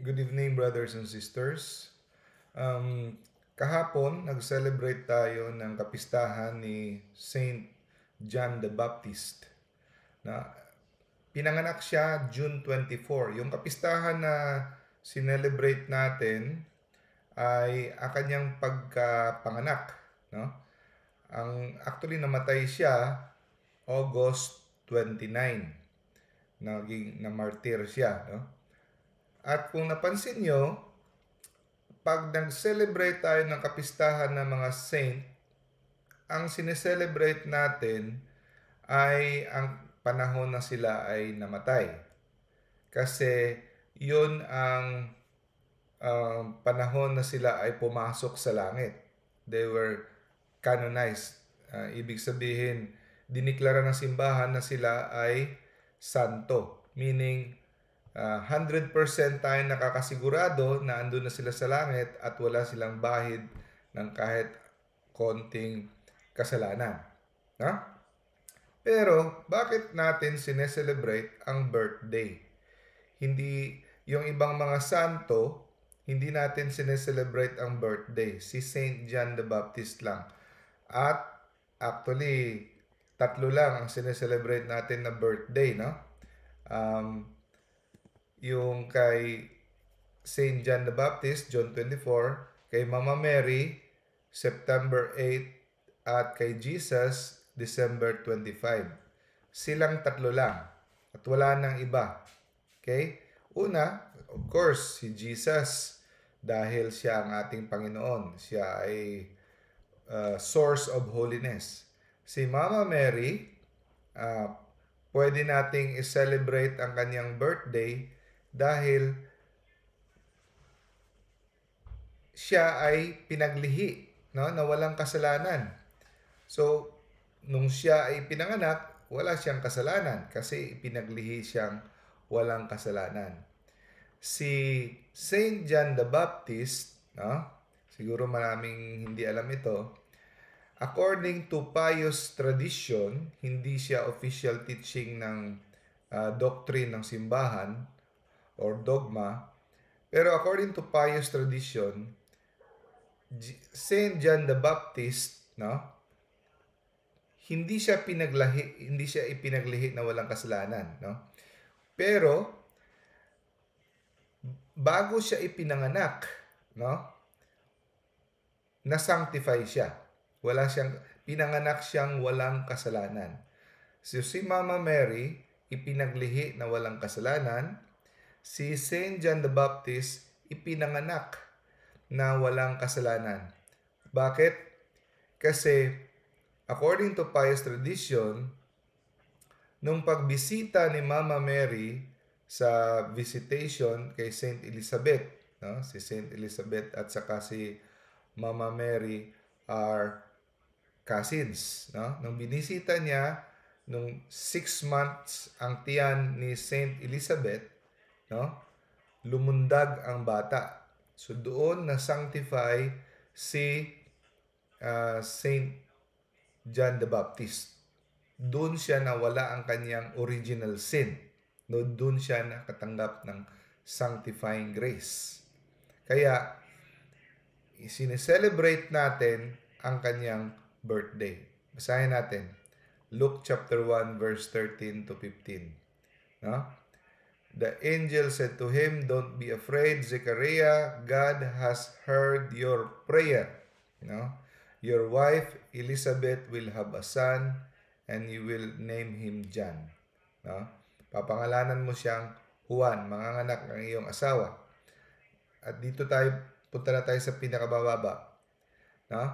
Good evening, brothers and sisters. Um, kahapon, nag-celebrate tayo ng kapistahan ni Saint John the Baptist. Na pinanganak siya June 24. Yung kapistahan na sinelebrate natin ay ang kanyang pagkapanganak. No? Ang actually namatay siya August 29. Naging na martyr siya, no? At kung napansin nyo, pag nag-celebrate tayo ng kapistahan ng mga saint, ang sineselebrate natin ay ang panahon na sila ay namatay. Kasi yun ang uh, panahon na sila ay pumasok sa langit. They were canonized. Uh, ibig sabihin, diniklara ng simbahan na sila ay santo, meaning uh, ah, 100% tayo nakakasigurado na andun na sila sa langit at wala silang bahid ng kahit konting kasalanan. Ha? Pero, bakit natin sineselebrate ang birthday? Hindi, yung ibang mga santo, hindi natin sineselebrate ang birthday. Si St. John the Baptist lang. At, actually, tatlo lang ang sineselebrate natin na birthday, no? Um, yung kay St. John the Baptist, John 24, kay Mama Mary, September 8, at kay Jesus, December 25. Silang tatlo lang at wala nang iba. Okay? Una, of course, si Jesus dahil siya ang ating Panginoon. Siya ay uh, source of holiness. Si Mama Mary, uh, pwede nating i-celebrate ang kanyang birthday dahil siya ay pinaglihi, no, na walang kasalanan. So, nung siya ay pinanganak, wala siyang kasalanan kasi pinaglihi siyang walang kasalanan. Si Saint John the Baptist, no, siguro maraming hindi alam ito, according to pious tradition, hindi siya official teaching ng uh, doctrine ng simbahan, or dogma. Pero according to pious tradition, Saint John the Baptist, no? Hindi siya pinaglahi, hindi siya ipinaglihi na walang kasalanan, no? Pero bago siya ipinanganak, no? Na-sanctify siya. Wala siyang pinanganak siyang walang kasalanan. So si Mama Mary ipinaglihi na walang kasalanan si Saint John the Baptist ipinanganak na walang kasalanan. Bakit? Kasi according to pious tradition, nung pagbisita ni Mama Mary sa visitation kay Saint Elizabeth, no? si Saint Elizabeth at saka si Mama Mary are cousins. No? Nung binisita niya, nung six months ang tiyan ni Saint Elizabeth, No? Lumundag ang bata. So doon na sanctify si uh, Saint John the Baptist. Doon siya nawala ang kanyang original sin. No, doon siya nakatanggap ng sanctifying grace. Kaya sineselebrate natin ang kanyang birthday. Basahin natin. Luke chapter 1 verse 13 to 15. No? The angel said to him, Don't be afraid, Zechariah. God has heard your prayer. You know, your wife Elizabeth will have a son and you will name him John. No? Papangalanan mo siyang Juan, manganganak ng iyong asawa. At dito tayo, punta na tayo sa pinakabababa. No?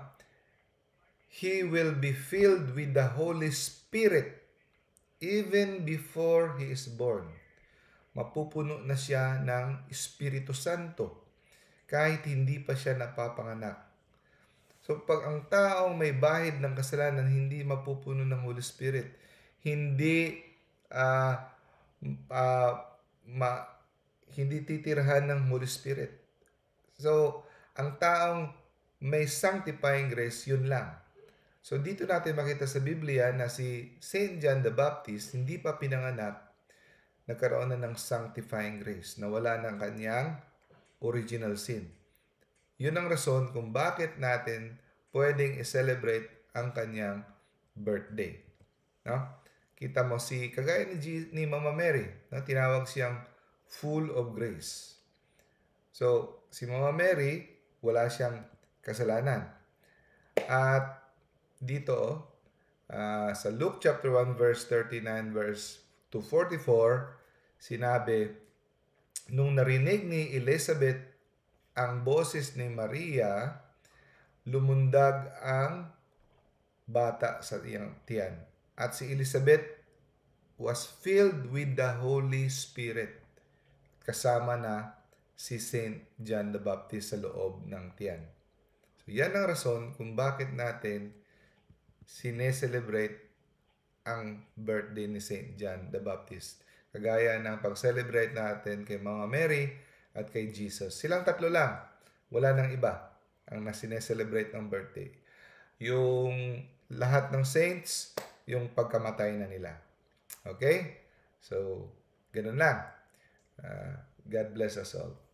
He will be filled with the Holy Spirit even before he is born mapupuno na siya ng Espiritu Santo kahit hindi pa siya napapanganak. So pag ang taong may bahid ng kasalanan, hindi mapupuno ng Holy Spirit. Hindi uh, uh, ma, hindi titirhan ng Holy Spirit. So, ang taong may sanctifying grace, yun lang. So, dito natin makita sa Biblia na si St. John the Baptist hindi pa pinanganak nagkaroon na ng sanctifying grace, nawala ng kanyang original sin. Yun ang rason kung bakit natin pwedeng i-celebrate ang kanyang birthday. No? Kita mo si kagaya ni, G, ni Mama Mary, no? tinawag siyang full of grace. So, si Mama Mary, wala siyang kasalanan. At dito, uh, sa Luke chapter 1 verse 39 verse to 44, sinabi, Nung narinig ni Elizabeth ang boses ni Maria, lumundag ang bata sa iyang tiyan. At si Elizabeth was filled with the Holy Spirit. Kasama na si Saint John the Baptist sa loob ng tiyan. So yan ang rason kung bakit natin sineselebrate ang birthday ni St. John the Baptist. Kagaya ng pag-celebrate natin kay Mama Mary at kay Jesus. Silang tatlo lang. Wala nang iba ang nasine-celebrate ng birthday. Yung lahat ng saints, yung pagkamatay na nila. Okay? So, ganun lang. Uh, God bless us all.